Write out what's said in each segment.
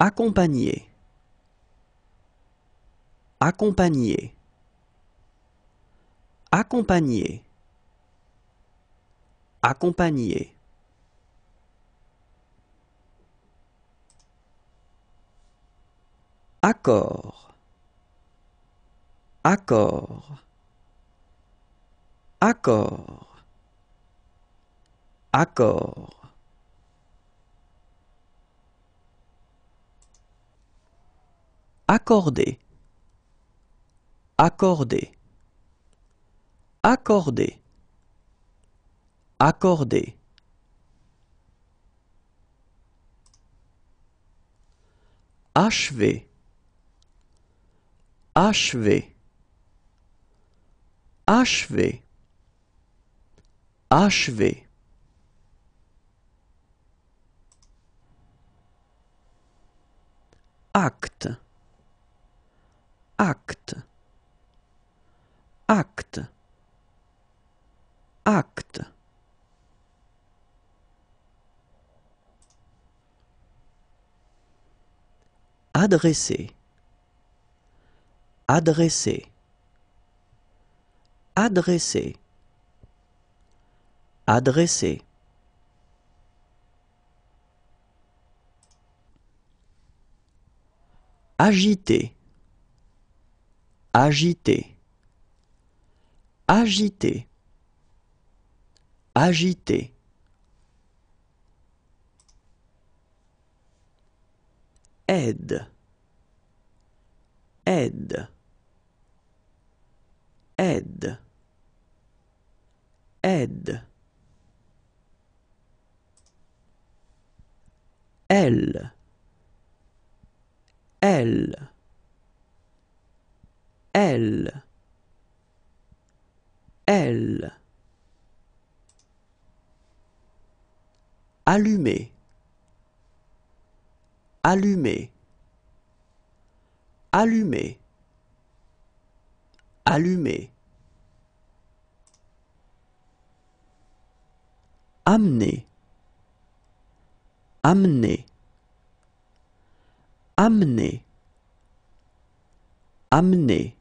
Accompagner. Accompagner. Accompagner. Accompagner. Accord. Accord. Accord. Accord. Accorder. Accorder. Accorder. Accorder. Achever. Achever. Achever. Achever. acte acte, acte, acte. Adresser, adresser, adresser, adresser. Agiter, agité agité agité aide aide aide aide elle elle elle elle allumer allumer allumer allumer amener amener amener amener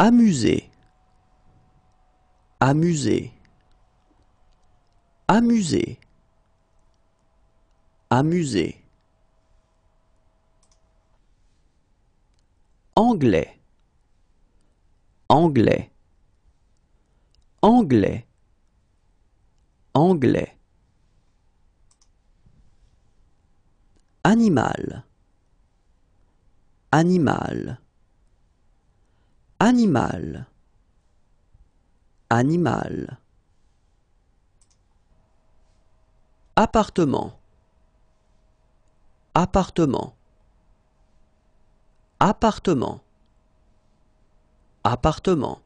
Amuser. Amuser. Amuser. Amuser. Anglais. Anglais. Anglais. Anglais. Animal. Animal Animal. Animal. Appartement. Appartement. Appartement. Appartement.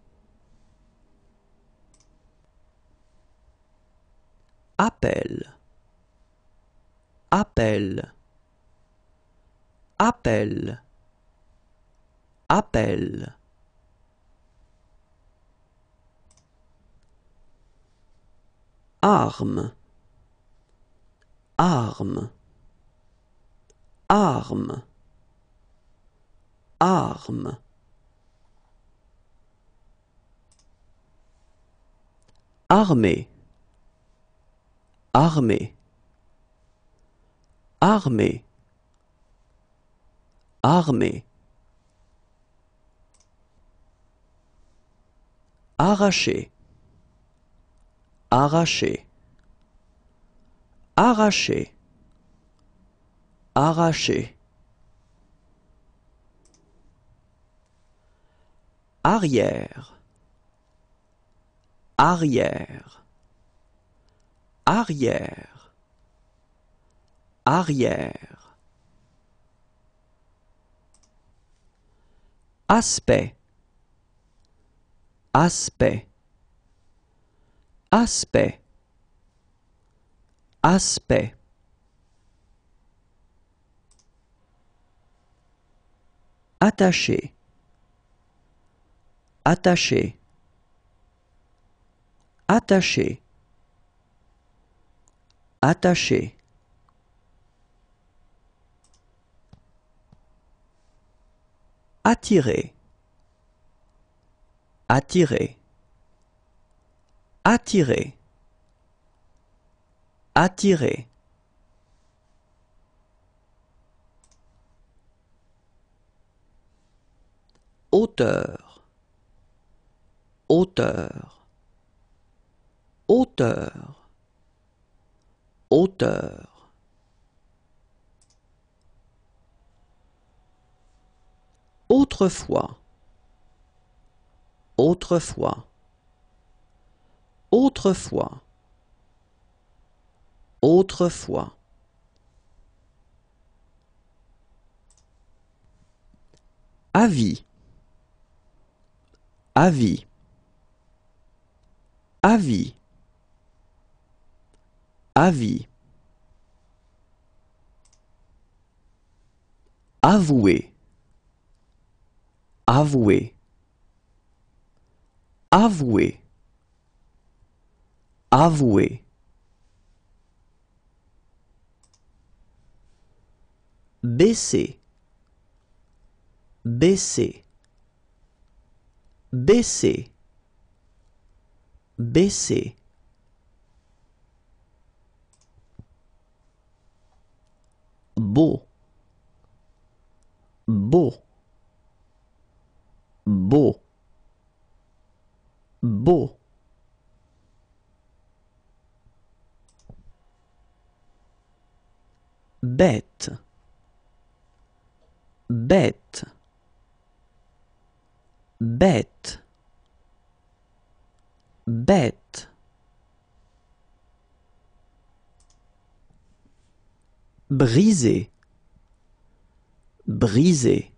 Appel. Appel. Appel. Appel. arme arme arme arme armée armée armée armée arraché arraché Arraché, arraché. Arrière, arrière, arrière, arrière. Aspect, aspect, aspect aspect attaché attaché attaché attaché attirer attirer attirer attirer hauteur hauteur hauteur hauteur autrefois autrefois autrefois autrefois avis avis avis avis avouer avouer avouer avouer baisser baisser baisser baisser beau beau beau beau bête bête bête bête brisé brisé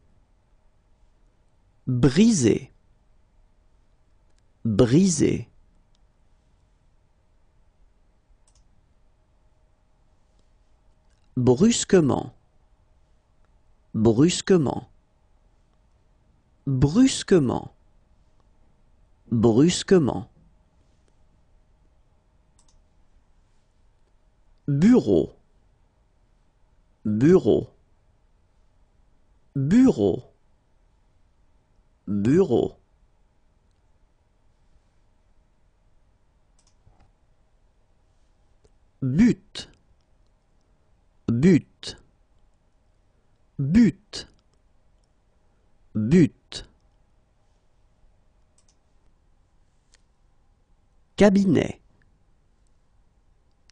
brisé brisé brusquement brusquement brusquement brusquement bureau bureau bureau bureau but but But but cabinet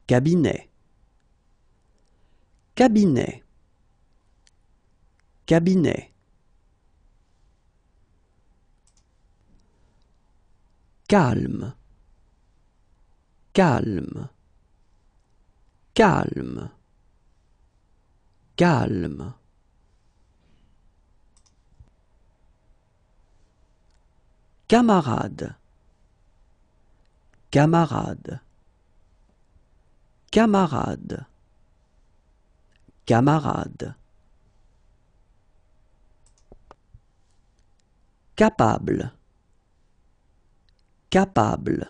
cabinet cabinet cabinet calme calme calme calme Camarade camarade camarade camarade capable capable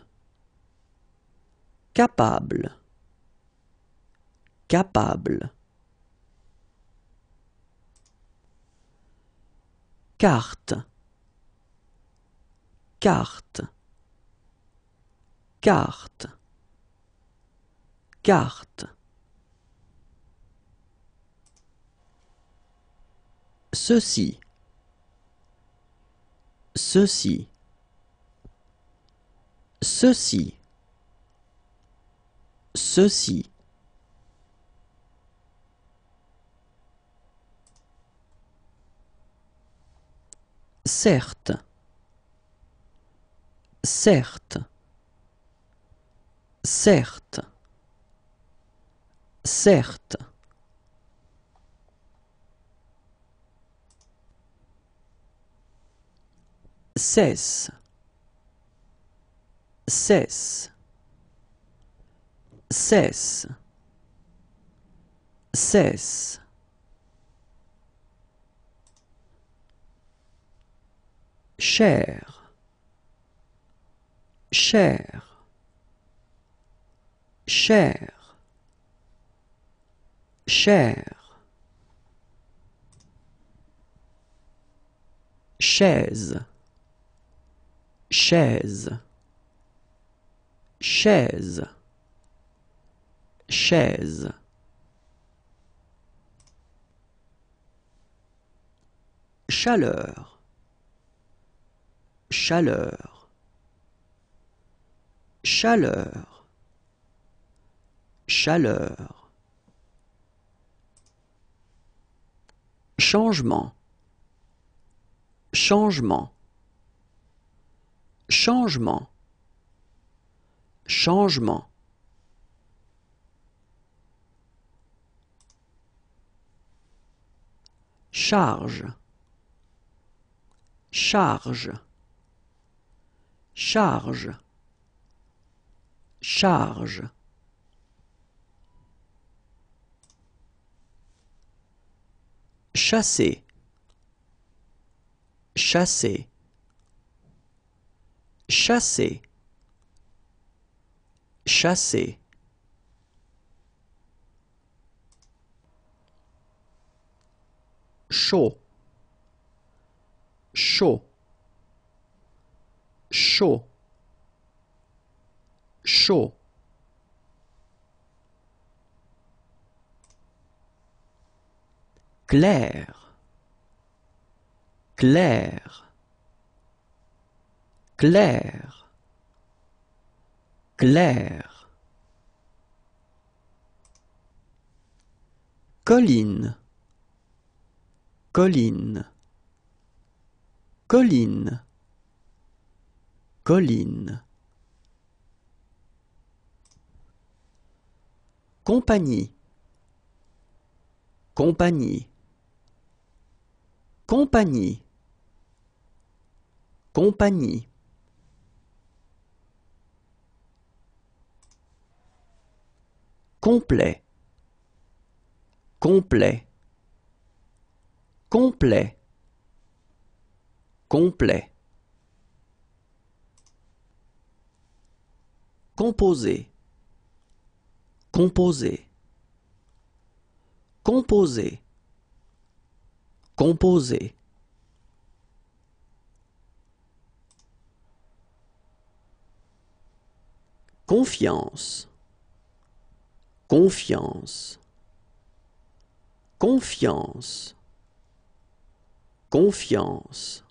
capable capable carte carte carte carte ceci ceci ceci ceci certes Certes. Certes. Certes. Cesse. Cesse. Cesse. Cesse. Cher cher cher cher chaise chaise chaise chaise chaleur chaleur Chaleur. Chaleur. Changement. Changement. Changement. Changement. Charge. Charge. Charge charge chasser chasser chasser chasser chaud chaud chaud chaud Claire. Claire. Claire. Claire. colline colline colline colline Compagnie. Compagnie. Compagnie. Compagnie. Complet. Complet. Complet. Complet. composé. Composer. Composer. Composer. Confiance. Confiance. Confiance. Confiance.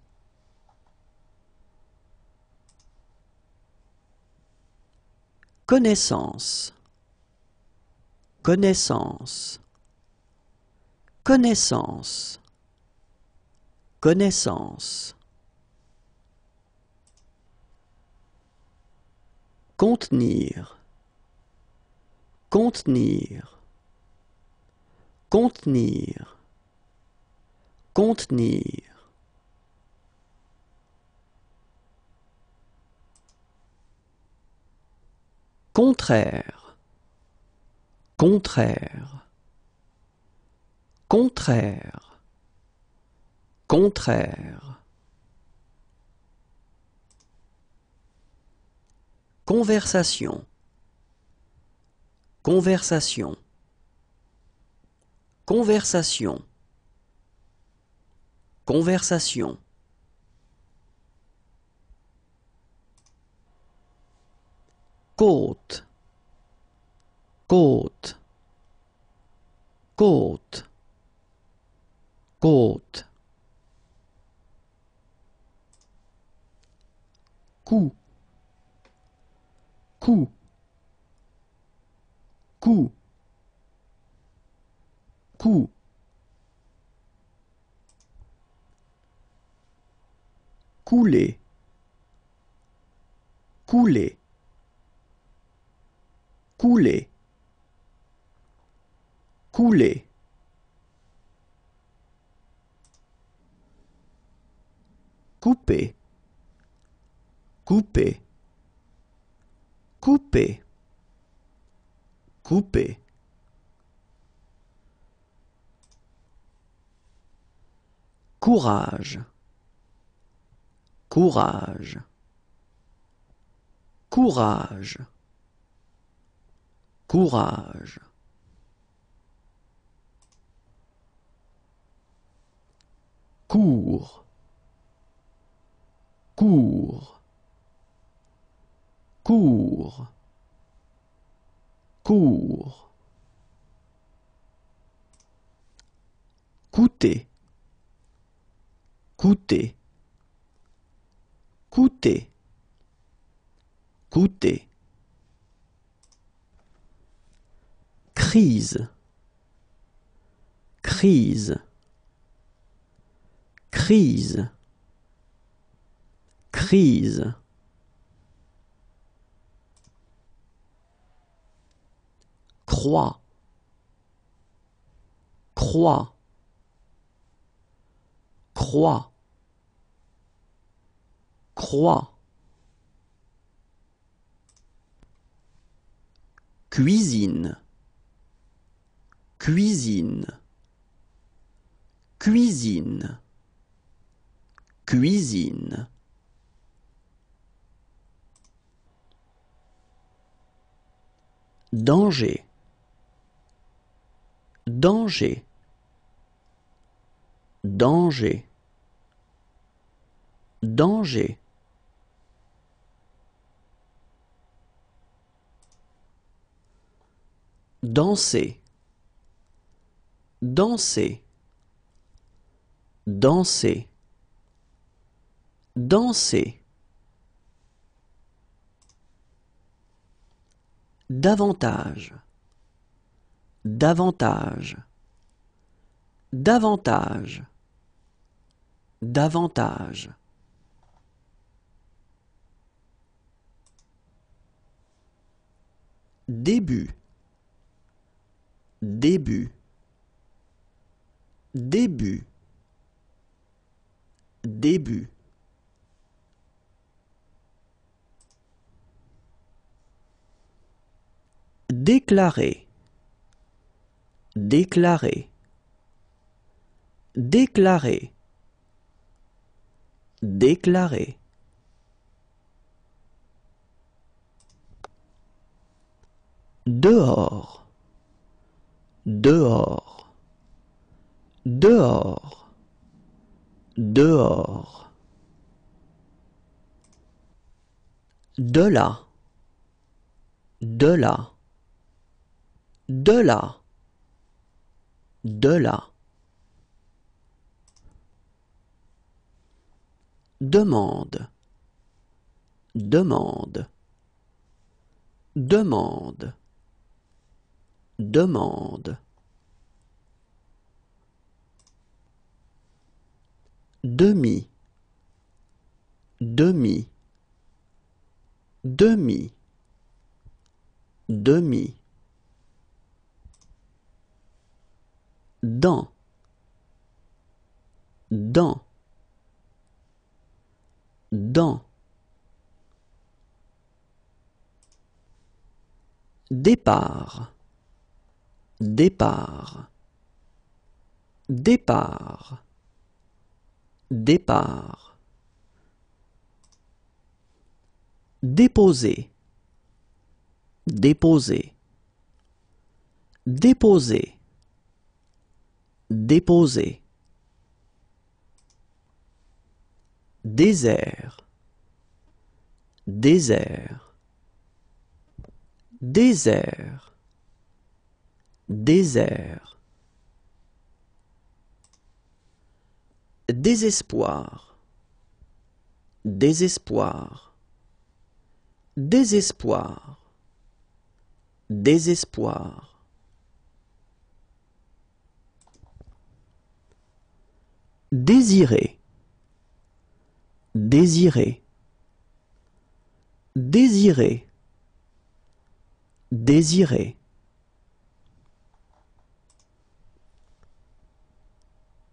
Connaissance. Connaissance. Connaissance. Connaissance. Contenir. Contenir. Contenir. Contenir. Contraire. Contraire. Contraire. Contraire. Conversation. Conversation. Conversation. Conversation. Côte côte côte côte coup coup coup coup couler couler couler Couler. couper couper couper couper courage courage courage courage cours cours cours cours coûter coûter coûter coûter crise crise crise crise croix croix croix croix cuisine cuisine cuisine Cuisine Danger Danger Danger Danger Danser Danser Danser danser davantage davantage davantage davantage début début début début Déclarer Déclarer Déclarer Déclarer Dehors Dehors Dehors Dehors De là De là de là de là demande demande demande demande demi demi demi demi dans dans dans départ départ départ départ déposer déposer déposer Déposer. désert désert désert désert désespoir désespoir désespoir désespoir Désirer désirer désirer désirer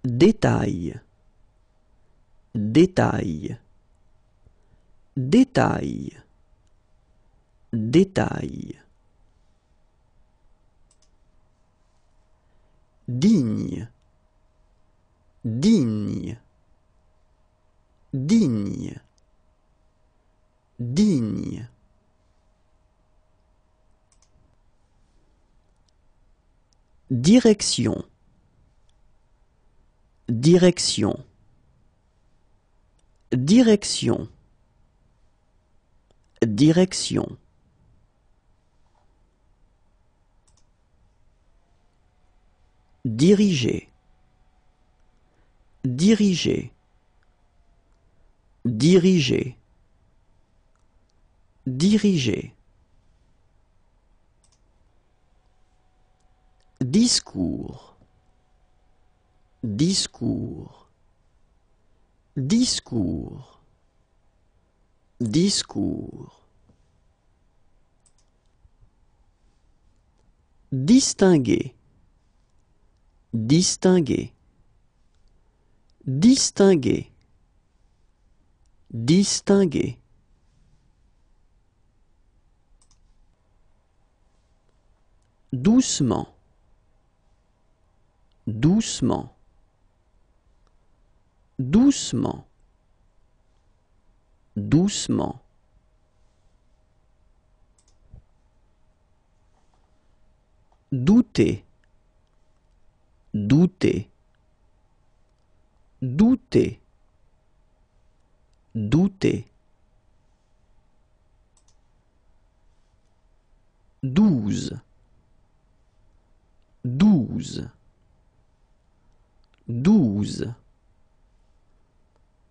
détail détail détail détail digne digne, digne, digne. Direction, direction, direction, direction. Diriger Diriger Diriger Diriger Discours Discours Discours Discours Distinguer Distinguer Distinguer. Distinguer. Doucement. Doucement. Doucement. Doucement. Douter. Douter douter douter douze douze douze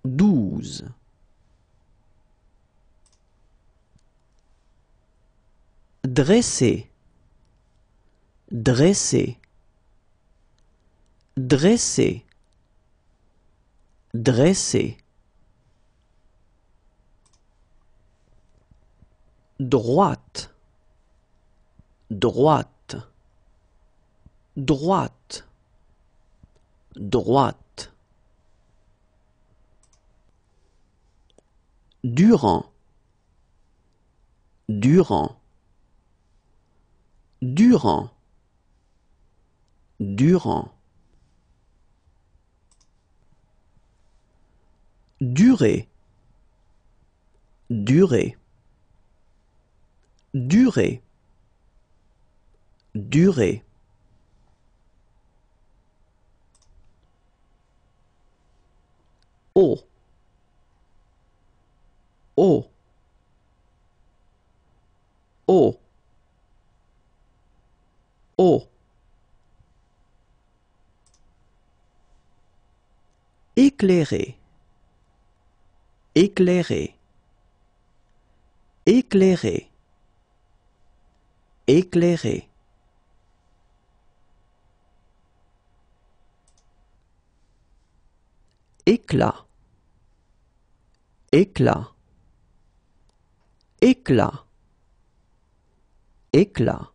douze dresser dresser dresser Dresser droite droite droite droite durant durant durant durant Durée durée durée durée ô ô ô eau éclairer Éclairé, éclairé, éclairé, éclat éclat éclat éclat